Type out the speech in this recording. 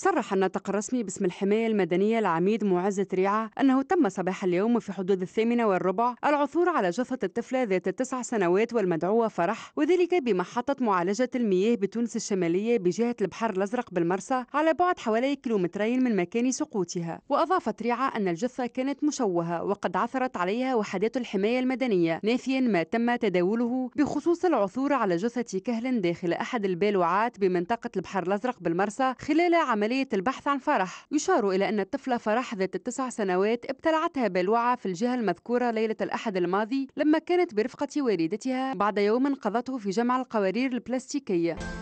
صرح الناطق الرسمي باسم الحماية المدنية العميد معز تريعة أنه تم صباح اليوم في حدود الثامنة والربع العثور على جثة الطفلة ذات التسع سنوات والمدعوة فرح وذلك بمحطة معالجة المياه بتونس الشمالية بجهة البحر الأزرق بالمرسى على بعد حوالي كيلومترين من مكان سقوطها وأضاف تريعة أن الجثة كانت مشوهة وقد عثرت عليها وحدات الحماية المدنية نافيا ما تم تداوله بخصوص العثور على جثة كهل داخل أحد البالوعات بمنطقة البحر الأزرق بالمرسى خلال عمل عملية البحث عن فرح يشار إلى أن الطفلة فرح ذات التسع سنوات ابتلعتها بالوعة في الجهة المذكورة ليلة الأحد الماضي لما كانت برفقة والدتها بعد يوم قضته في جمع القوارير البلاستيكية